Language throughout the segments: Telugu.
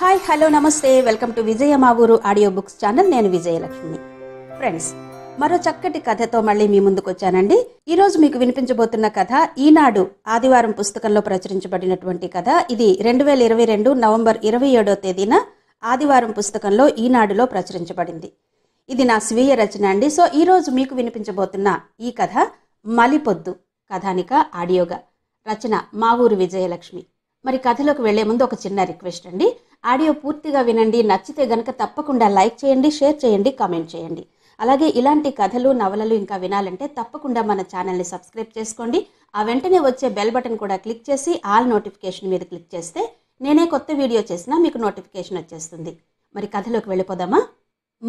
హాయ్ హలో నమస్తే వెల్కమ్ టు విజయ మా ఊరు ఆడియో బుక్స్ ఛానల్ నేను విజయలక్ష్మి ఫ్రెండ్స్ మరో చక్కటి కథతో మళ్ళీ మీ ముందుకు వచ్చానండి ఈరోజు మీకు వినిపించబోతున్న కథ ఈనాడు ఆదివారం పుస్తకంలో ప్రచురించబడినటువంటి కథ ఇది రెండు వేల ఇరవై రెండు నవంబర్ ఇరవై ఏడో తేదీన ఆదివారం పుస్తకంలో ఈనాడులో ప్రచురించబడింది ఇది నా స్వీయ రచన అండి సో ఈరోజు మీకు వినిపించబోతున్న ఈ కథ మలిపొద్దు కథానిక ఆడియోగా రచన మా ఊరు విజయలక్ష్మి మరి కథలోకి వెళ్లే ముందు ఒక చిన్న రిక్వెస్ట్ అండి ఆడియో పూర్తిగా వినండి నచ్చితే గనక తప్పకుండా లైక్ చేయండి షేర్ చేయండి కామెంట్ చేయండి అలాగే ఇలాంటి కథలు నవలలు ఇంకా వినాలంటే తప్పకుండా మన ఛానల్ని సబ్స్క్రైబ్ చేసుకోండి ఆ వెంటనే వచ్చే బెల్ బటన్ కూడా క్లిక్ చేసి ఆల్ నోటిఫికేషన్ మీద క్లిక్ చేస్తే నేనే కొత్త వీడియో చేసినా మీకు నోటిఫికేషన్ వచ్చేస్తుంది మరి కథలోకి వెళ్ళిపోదామా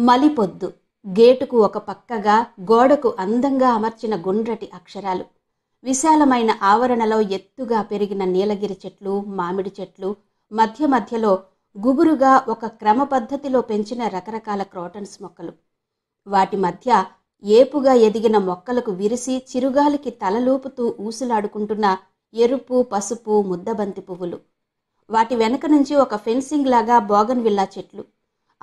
మలిపొద్దు గేటుకు ఒక పక్కగా గోడకు అందంగా అమర్చిన గుండ్రటి అక్షరాలు విశాలమైన ఆవరణలో ఎత్తుగా పెరిగిన నీలగిరి చెట్లు మామిడి చెట్లు మధ్య మధ్యలో గుబురుగా ఒక క్రమ పద్ధతిలో పెంచిన రకరకాల క్రోటన్స్ మొక్కలు వాటి మధ్య ఏపుగా ఎదిగిన మొక్కలకు విరిసి చిరుగాలికి తలలూపుతూ ఊసులాడుకుంటున్న ఎరుపు పసుపు ముద్దబంతి పువ్వులు వాటి వెనక నుంచి ఒక ఫెన్సింగ్ లాగా బోగన్విల్లా చెట్లు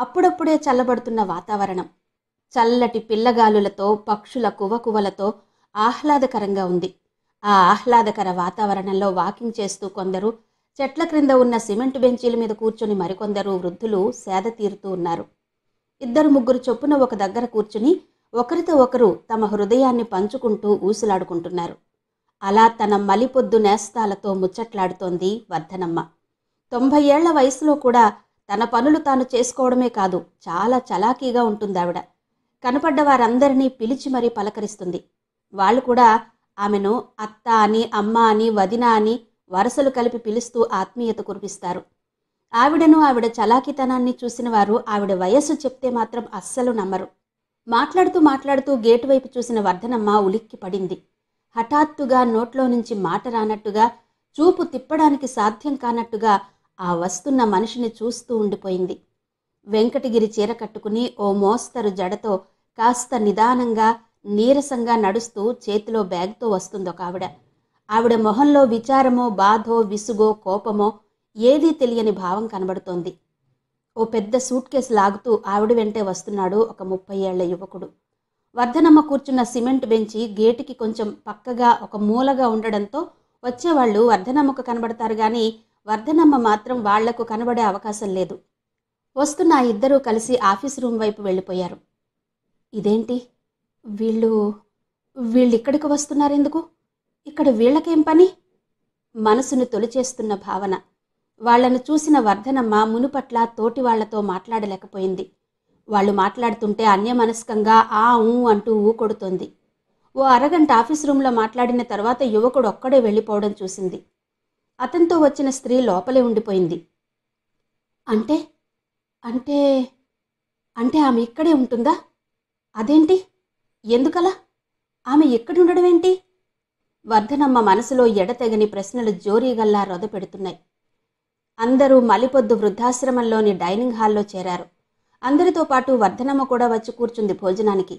అప్పుడప్పుడే చల్లబడుతున్న వాతావరణం చల్లటి పిల్లగాలులతో పక్షుల కువకువలతో ఆహ్లాదకరంగా ఉంది ఆ ఆహ్లాదకర వాతావరణంలో వాకింగ్ చేస్తూ కొందరు చెట్ల క్రింద ఉన్న సిమెంట్ బెంచీల మీద కూర్చుని మరికొందరు వృద్ధులు సేద తీరుతూ ఉన్నారు ఇద్దరు ముగ్గురు చొప్పున ఒక దగ్గర కూర్చుని ఒకరితో ఒకరు తమ హృదయాన్ని పంచుకుంటూ ఊసులాడుకుంటున్నారు అలా తన మలిపొద్దు నేస్తాలతో ముచ్చట్లాడుతోంది వర్ధనమ్మ తొంభై ఏళ్ల వయసులో కూడా తన పనులు తాను చేసుకోవడమే కాదు చాలా చలాకీగా ఉంటుంది ఆవిడ కనపడ్డ వారందరినీ పిలిచి మరీ పలకరిస్తుంది వాళ్ళు కూడా ఆమెను అత్త అని అమ్మ అని వదిన అని వరసలు కలిపి పిలుస్తూ ఆత్మీయత కురిపిస్తారు ఆవిడను ఆవిడ చలాకితనాన్ని చూసిన వారు ఆవిడ వయస్సు చెప్తే మాత్రం అస్సలు నమ్మరు మాట్లాడుతూ మాట్లాడుతూ గేటు వైపు చూసిన వర్ధనమ్మ ఉలిక్కి పడింది హఠాత్తుగా నోట్లో నుంచి మాట రానట్టుగా చూపు తిప్పడానికి సాధ్యం కానట్టుగా ఆ వస్తున్న మనిషిని చూస్తూ ఉండిపోయింది వెంకటగిరి చీర కట్టుకుని ఓ మోస్తరు జడతో కాస్త నిదానంగా నీరసంగా నడుస్తూ చేతిలో బ్యాగ్తో వస్తుందొక ఆవిడ ఆవిడ మొహంలో విచారమో బాధో విసుగో కోపమో ఏదీ తెలియని భావం కనబడుతోంది ఓ పెద్ద సూట్ కేసు లాగుతూ ఆవిడ వెంటే వస్తున్నాడు ఒక ముప్పై ఏళ్ల యువకుడు వర్ధనమ్మ కూర్చున్న సిమెంట్ బెంచి గేటుకి కొంచెం పక్కగా ఒక మూలగా ఉండడంతో వచ్చేవాళ్ళు వర్ధనమ్మకు కనబడతారు కానీ వర్ధనమ్మ మాత్రం వాళ్లకు కనబడే అవకాశం లేదు వస్తున్న ఇద్దరూ కలిసి ఆఫీస్ రూమ్ వైపు వెళ్ళిపోయారు ఇదేంటి వీళ్ళు వీళ్ళిక్కడికి వస్తున్నారెందుకు ఇక్కడ వీళ్ళకేం పని మనసును తొలిచేస్తున్న భావన వాళ్లను చూసిన వర్ధనమ్మ మునుపట్ల తోటి వాళ్లతో మాట్లాడలేకపోయింది వాళ్ళు మాట్లాడుతుంటే అన్యమనస్కంగా ఆ ఊ అంటూ కొడుతోంది ఓ అరగంట ఆఫీస్ రూమ్లో మాట్లాడిన తర్వాత యువకుడు ఒక్కడే వెళ్ళిపోవడం చూసింది అతనితో వచ్చిన స్త్రీ లోపలే ఉండిపోయింది అంటే అంటే అంటే ఆమె ఇక్కడే ఉంటుందా అదేంటి ఎందుకలా ఆమె ఎక్కడుండడం ఏంటి వర్ధనమ్మ మనసులో ఎడతెగని ప్రశ్నలు జోరీగల్లా రొదపెడుతున్నాయి అందరూ మలిపొద్దు వృద్ధాశ్రమంలోని డైనింగ్ హాల్లో చేరారు అందరితో పాటు వర్ధనమ్మ కూడా వచ్చి కూర్చుంది భోజనానికి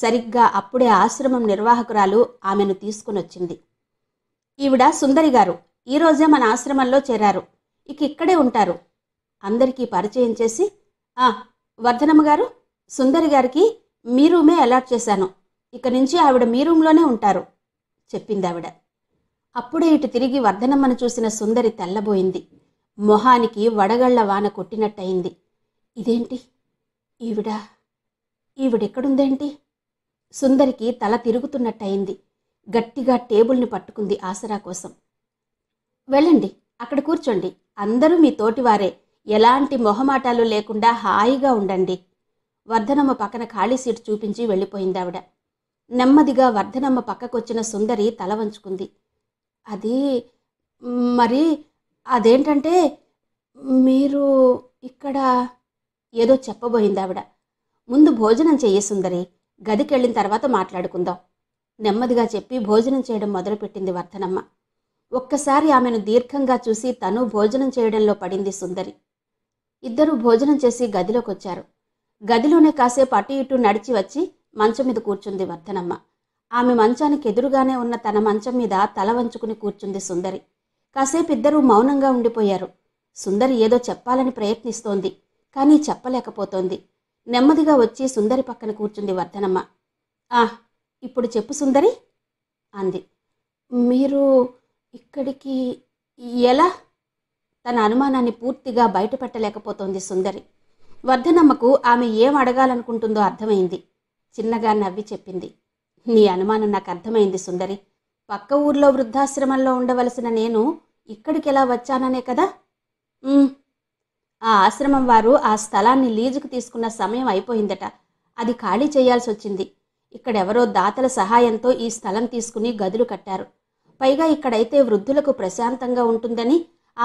సరిగ్గా అప్పుడే ఆశ్రమం నిర్వాహకురాలు ఆమెను తీసుకునొచ్చింది ఈవిడ సుందరి గారు ఈరోజే మన ఆశ్రమంలో చేరారు ఇక ఇక్కడే ఉంటారు అందరికీ పరిచయం చేసి ఆ వర్ధనమ్మ గారు సుందరి గారికి మీ రూమే అలాట్ చేశాను ఇక నుంచి ఆవిడ మీ రూమ్లోనే ఉంటారు చెప్పిందావిడ అప్పుడే ఇటు తిరిగి వర్ధనమ్మను చూసిన సుందరి తెల్లబోయింది మొహానికి వడగళ్ల వాన కొట్టినట్టయింది ఇదేంటి ఈవిడ ఈవిడెక్కడుందేంటి సుందరికి తల తిరుగుతున్నట్టయింది గట్టిగా టేబుల్ని పట్టుకుంది ఆసరా కోసం వెళ్ళండి అక్కడ కూర్చోండి అందరూ మీ తోటివారే ఎలాంటి మొహమాటాలు లేకుండా హాయిగా ఉండండి వర్ధనమ్మ పక్కన ఖాళీ సీటు చూపించి వెళ్ళిపోయిందావిడ నెమ్మదిగా వర్ధనమ్మ పక్కకొచ్చిన సుందరి తల వంచుకుంది అది మరి అదేంటంటే మీరు ఇక్కడ ఏదో చెప్పబోయింది ఆవిడ ముందు భోజనం చెయ్యి సుందరి గదికెళ్ళిన తర్వాత మాట్లాడుకుందాం నెమ్మదిగా చెప్పి భోజనం చేయడం మొదలుపెట్టింది వర్ధనమ్మ ఒక్కసారి ఆమెను దీర్ఘంగా చూసి తను భోజనం చేయడంలో పడింది సుందరి ఇద్దరూ భోజనం చేసి గదిలోకి వచ్చారు గదిలోనే కాసేపు అటు ఇటు నడిచి వచ్చి మంచం మీద కూర్చుంది వర్ధనమ్మ ఆమె మంచానికి ఎదురుగానే ఉన్న తన మంచం మీద తల వంచుకుని కూర్చుంది సుందరి కాసేపు ఇద్దరూ మౌనంగా ఉండిపోయారు సుందరి ఏదో చెప్పాలని ప్రయత్నిస్తోంది కానీ చెప్పలేకపోతోంది నెమ్మదిగా వచ్చి సుందరి పక్కన కూర్చుంది వర్ధనమ్మ ఆ ఇప్పుడు చెప్పు సుందరి అంది మీరు ఇక్కడికి ఎలా తన అనుమానాన్ని పూర్తిగా బయటపెట్టలేకపోతోంది సుందరి వర్ధనమ్మకు ఆమె ఏం అడగాలనుకుంటుందో అర్థమైంది చిన్నగా నవ్వి చెప్పింది నీ అనుమానం నాకు అర్థమైంది సుందరి పక్క ఊర్లో వృద్ధాశ్రమంలో ఉండవలసిన నేను ఇక్కడికి ఎలా వచ్చాననే కదా ఆ ఆశ్రమం వారు ఆ స్థలాన్ని లీజుకు తీసుకున్న సమయం అయిపోయిందట అది ఖాళీ చేయాల్సి వచ్చింది ఇక్కడెవరో దాతల సహాయంతో ఈ స్థలం తీసుకుని గదులు కట్టారు పైగా ఇక్కడైతే వృద్ధులకు ప్రశాంతంగా ఉంటుందని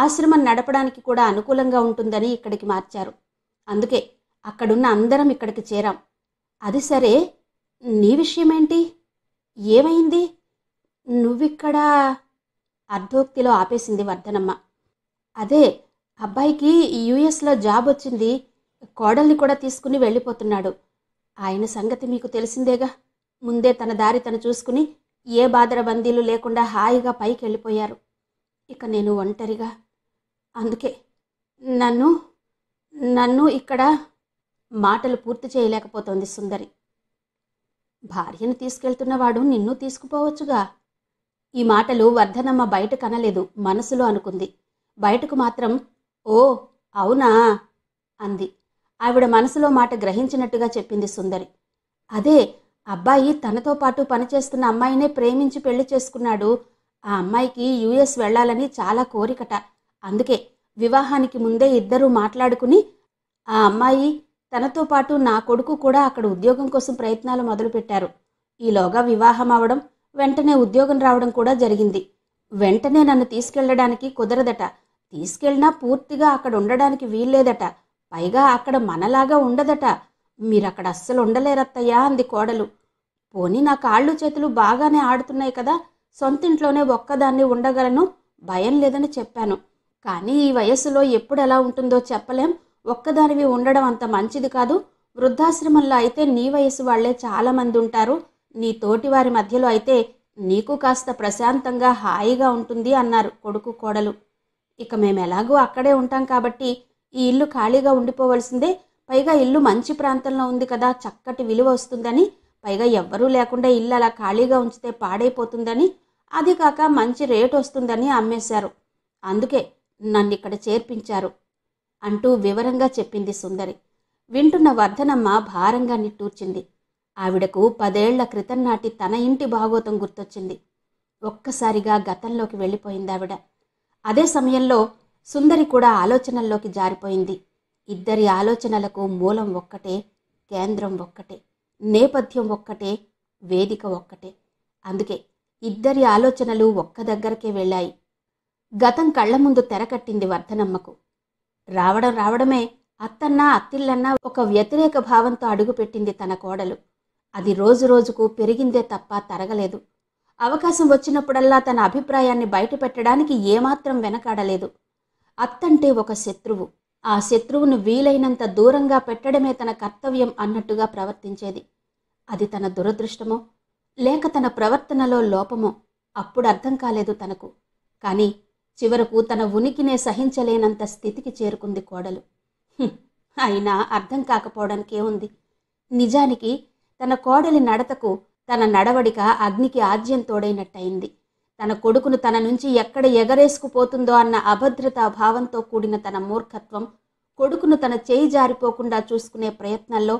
ఆశ్రమం నడపడానికి కూడా అనుకూలంగా ఉంటుందని ఇక్కడికి మార్చారు అందుకే అక్కడున్న అందరం ఇక్కడికి చేరాం అది సరే నీ విషయమేంటి ఏమైంది నువ్విక్కడ అర్ధోక్తిలో ఆపేసింది వర్ధనమ్మ అదే అబ్బాయికి యుఎస్లో జాబ్ వచ్చింది కోడల్ని కూడా తీసుకుని వెళ్ళిపోతున్నాడు ఆయన సంగతి మీకు తెలిసిందేగా ముందే తన దారి తను చూసుకుని ఏ బందీలు లేకుండా హాయిగా పైకి వెళ్ళిపోయారు ఇక నేను ఒంటరిగా అందుకే నన్ను నన్ను ఇక్కడ మాటలు పూర్తి చేయలేకపోతోంది సుందరి భార్యను తీసుకెళ్తున్నవాడు నిన్ను తీసుకుపోవచ్చుగా ఈ మాటలు వర్ధనమ్మ బయట కనలేదు మనసులో అనుకుంది బయటకు మాత్రం ఓ అవునా అంది ఆవిడ మనసులో మాట గ్రహించినట్టుగా చెప్పింది సుందరి అదే అబ్బాయి తనతో పాటు పనిచేస్తున్న అమ్మాయినే ప్రేమించి పెళ్లి చేసుకున్నాడు ఆ అమ్మాయికి యుఎస్ వెళ్లాలని చాలా కోరికట అందుకే వివాహానికి ముందే ఇద్దరూ మాట్లాడుకుని ఆ అమ్మాయి తనతో పాటు నా కొడుకు కూడా అక్కడ ఉద్యోగం కోసం ప్రయత్నాలు మొదలుపెట్టారు ఈలోగా వివాహం అవడం వెంటనే ఉద్యోగం రావడం కూడా జరిగింది వెంటనే నన్ను తీసుకెళ్లడానికి కుదరదట తీసుకెళ్ళినా పూర్తిగా అక్కడ ఉండడానికి వీల్లేదట పైగా అక్కడ మనలాగా ఉండదట మీరక్కడ అస్సలు ఉండలేరత్తయ్యా అంది కోడలు పోనీ నా కాళ్ళు చేతులు బాగానే ఆడుతున్నాయి కదా సొంతింట్లోనే ఒక్కదాన్ని ఉండగలను భయం లేదని చెప్పాను కానీ ఈ వయస్సులో ఎప్పుడు ఎలా ఉంటుందో చెప్పలేం ఒక్కదానివి ఉండడం అంత మంచిది కాదు వృద్ధాశ్రమంలో అయితే నీ వయసు వాళ్లే చాలామంది ఉంటారు నీ తోటి వారి మధ్యలో అయితే నీకు కాస్త ప్రశాంతంగా హాయిగా ఉంటుంది అన్నారు కొడుకు కోడలు ఇక మేము ఎలాగూ అక్కడే ఉంటాం కాబట్టి ఈ ఇల్లు ఖాళీగా ఉండిపోవలసిందే పైగా ఇల్లు మంచి ప్రాంతంలో ఉంది కదా చక్కటి విలువ వస్తుందని పైగా ఎవ్వరూ లేకుండా ఇల్లు అలా ఖాళీగా ఉంచితే పాడైపోతుందని అది కాక మంచి రేటు వస్తుందని అమ్మేశారు అందుకే నన్ను ఇక్కడ చేర్పించారు అంటూ వివరంగా చెప్పింది సుందరి వింటున్న వర్ధనమ్మ భారంగా నిట్టూర్చింది ఆవిడకు పదేళ్ల క్రితం నాటి తన ఇంటి భాగోతం గుర్తొచ్చింది ఒక్కసారిగా గతంలోకి వెళ్ళిపోయింది ఆవిడ అదే సమయంలో సుందరి కూడా ఆలోచనల్లోకి జారిపోయింది ఇద్దరి ఆలోచనలకు మూలం ఒక్కటే కేంద్రం ఒక్కటే నేపథ్యం ఒక్కటే వేదిక ఒక్కటే అందుకే ఇద్దరి ఆలోచనలు ఒక్క దగ్గరకే వెళ్ళాయి గతం కళ్ల ముందు తెరకట్టింది వర్ధనమ్మకు రావడం రావడమే అత్తన్నా అత్తిళ్ళన్నా ఒక వ్యతిరేక భావంతో అడుగుపెట్టింది తన కోడలు అది రోజు రోజుకు పెరిగిందే తప్ప తరగలేదు అవకాశం వచ్చినప్పుడల్లా తన అభిప్రాయాన్ని బయటపెట్టడానికి ఏమాత్రం వెనకాడలేదు అత్తంటే ఒక శత్రువు ఆ శత్రువును వీలైనంత దూరంగా పెట్టడమే తన కర్తవ్యం అన్నట్టుగా ప్రవర్తించేది అది తన దురదృష్టమో లేక తన ప్రవర్తనలో లోపమో అప్పుడు అర్థం కాలేదు తనకు కానీ చివరకు తన ఉనికినే సహించలేనంత స్థితికి చేరుకుంది కోడలు అయినా అర్థం కాకపోవడానికి ఏముంది నిజానికి తన కోడలి నడతకు తన నడవడిక అగ్నికి ఆద్యం తోడైనట్టయింది తన కొడుకును తన నుంచి ఎక్కడ ఎగరేసుకుపోతుందో అన్న అభద్రతా భావంతో కూడిన తన మూర్ఖత్వం కొడుకును తన చేయి జారిపోకుండా చూసుకునే ప్రయత్నంలో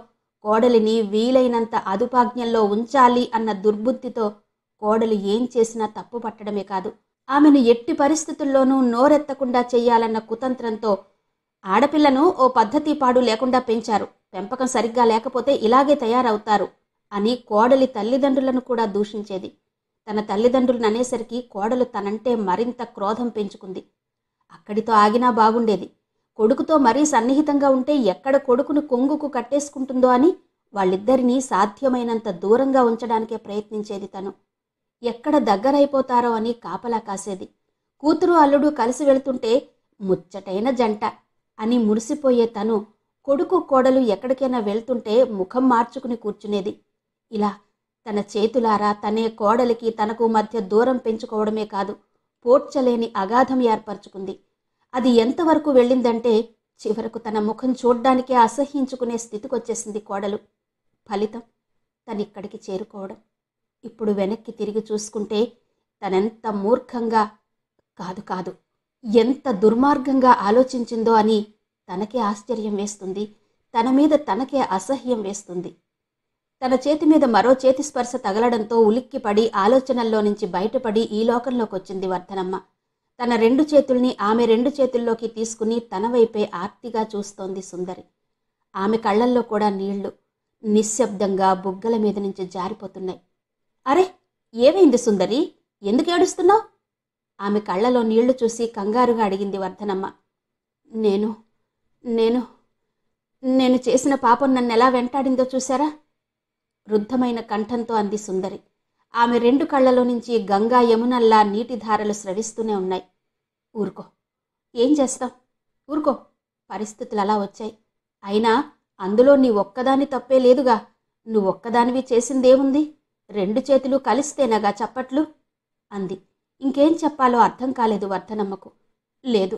కోడలిని వీలైనంత అదుపాజ్ఞంలో ఉంచాలి అన్న దుర్బుద్ధితో కోడలు ఏం చేసినా తప్పు పట్టడమే కాదు ఆమెను ఎట్టి పరిస్థితుల్లోనూ నోరెత్తకుండా చెయ్యాలన్న కుతంత్రంతో ఆడపిల్లను ఓ పద్ధతి పాడు లేకుండా పెంచారు పెంపకం సరిగ్గా లేకపోతే ఇలాగే తయారవుతారు అని కోడలి తల్లిదండ్రులను కూడా దూషించేది తన తల్లిదండ్రులను అనేసరికి కోడలు తనంటే మరింత క్రోధం పెంచుకుంది అక్కడితో ఆగినా బాగుండేది కొడుకుతో మరీ సన్నిహితంగా ఉంటే ఎక్కడ కొడుకును కొంగుకు కట్టేసుకుంటుందో అని వాళ్ళిద్దరినీ సాధ్యమైనంత దూరంగా ఉంచడానికే ప్రయత్నించేది తను ఎక్కడ దగ్గరైపోతారో అని కాపలా కాసేది కూతురు అల్లుడు కలిసి వెళ్తుంటే ముచ్చటైన జంట అని మురిసిపోయే తను కొడుకు కోడలు ఎక్కడికైనా వెళ్తుంటే ముఖం మార్చుకుని కూర్చునేది ఇలా తన చేతులారా తనే కోడలికి తనకు మధ్య దూరం పెంచుకోవడమే కాదు పోడ్చలేని అగాధం ఏర్పరచుకుంది అది ఎంతవరకు వెళ్ళిందంటే చివరకు తన ముఖం చూడ్డానికే అసహ్యించుకునే స్థితికొచ్చేసింది కోడలు ఫలితం తనిక్కడికి చేరుకోవడం ఇప్పుడు వెనక్కి తిరిగి చూసుకుంటే తనెంత మూర్ఖంగా కాదు కాదు ఎంత దుర్మార్గంగా ఆలోచించిందో అని తనకే ఆశ్చర్యం వేస్తుంది తన మీద తనకే అసహ్యం వేస్తుంది తన చేతి మీద మరో చేతి స్పర్శ తగలడంతో ఉలిక్కిపడి ఆలోచనల్లో నుంచి బయటపడి ఈ లోకంలోకి వచ్చింది వర్ధనమ్మ తన రెండు చేతుల్ని ఆమె రెండు చేతుల్లోకి తీసుకుని తన వైపే ఆర్తిగా చూస్తోంది సుందరి ఆమె కళ్ళల్లో కూడా నీళ్లు నిశ్శబ్దంగా బుగ్గల మీద నుంచి జారిపోతున్నాయి అరే ఏమైంది సుందరి ఎందుకు ఏడుస్తున్నావు ఆమె కళ్ళలో నీళ్లు చూసి కంగారుగా అడిగింది వర్ధనమ్మ నేను నేను నేను చేసిన పాపం నన్ను ఎలా వెంటాడిందో చూసారా రుద్ధమైన కంఠంతో అంది సుందరి ఆమె రెండు కళ్ళలో నుంచి గంగా యమునల్లా నీటి ధారలు స్రవిస్తూనే ఉన్నాయి ఊరుకో ఏం చేస్తాం ఊరుకో పరిస్థితులు అలా వచ్చాయి అయినా అందులో నీ ఒక్కదాని తప్పే లేదుగా నువ్వొక్కదానివి చేసిందేముంది రెండు చేతులు కలిస్తేనగా చప్పట్లు అంది ఇంకేం చెప్పాలో అర్థం కాలేదు వర్ధనమ్మకు లేదు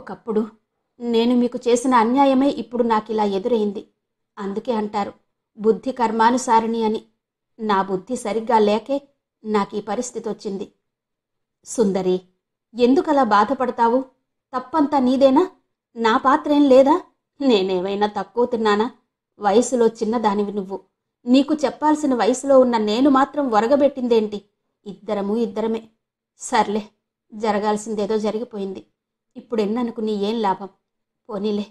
ఒకప్పుడు నేను మీకు చేసిన అన్యాయమే ఇప్పుడు నాకు ఇలా ఎదురైంది అందుకే అంటారు బుద్ధి కర్మానుసారిణి అని నా బుద్ధి సరిగ్గా లేకే నాకు ఈ పరిస్థితి వచ్చింది సుందరి ఎందుకలా బాధపడతావు తప్పంతా నీదేనా నా పాత్రేం లేదా నేనేమైనా తక్కువ తిన్నానా వయసులో చిన్నదానివి నువ్వు నీకు చెప్పాల్సిన వయసులో ఉన్న నేను మాత్రం ఒరగబెట్టిందేంటి ఇద్దరము ఇద్దరమే సర్లే జరగాల్సిందేదో జరిగిపోయింది ఇప్పుడు నీ ఏం లాభం పోనీలే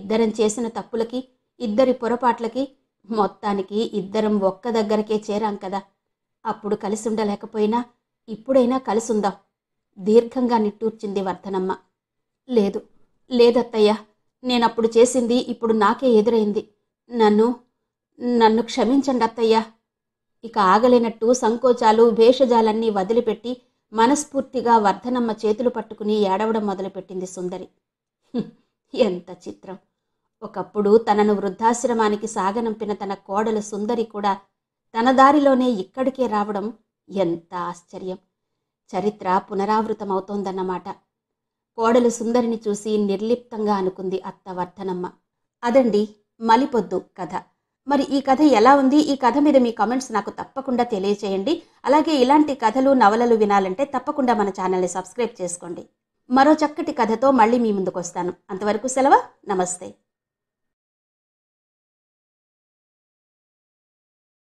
ఇద్దరం చేసిన తప్పులకి ఇద్దరి పొరపాట్లకి మొత్తానికి ఇద్దరం ఒక్క దగ్గరకే చేరాం కదా అప్పుడు కలిసి ఉండలేకపోయినా ఇప్పుడైనా కలిసుందాం దీర్ఘంగా నిట్టూర్చింది వర్ధనమ్మ లేదు లేదత్తయ్యా నేనప్పుడు చేసింది ఇప్పుడు నాకే ఎదురైంది నన్ను నన్ను క్షమించండి అత్తయ్య ఇక ఆగలేనట్టు సంకోచాలు భేషజాలన్నీ వదిలిపెట్టి మనస్ఫూర్తిగా వర్ధనమ్మ చేతులు పట్టుకుని ఏడవడం మొదలుపెట్టింది సుందరి ఎంత చిత్రం ఒకప్పుడు తనను వృద్ధాశ్రమానికి సాగనంపిన తన కోడలు సుందరి కూడా తన దారిలోనే ఇక్కడికే రావడం ఎంత ఆశ్చర్యం చరిత్ర పునరావృతమవుతోందన్నమాట కోడలు సుందరిని చూసి నిర్లిప్తంగా అనుకుంది అత్త వర్ధనమ్మ అదండి మలిపొద్దు కథ మరి ఈ కథ ఎలా ఉంది ఈ కథ మీద మీ కమెంట్స్ నాకు తప్పకుండా తెలియచేయండి అలాగే ఇలాంటి కథలు నవలలు వినాలంటే తప్పకుండా మన ఛానల్ని సబ్స్క్రైబ్ చేసుకోండి మరో చక్కటి కథతో మళ్ళీ మీ ముందుకు వస్తాను అంతవరకు సెలవు నమస్తే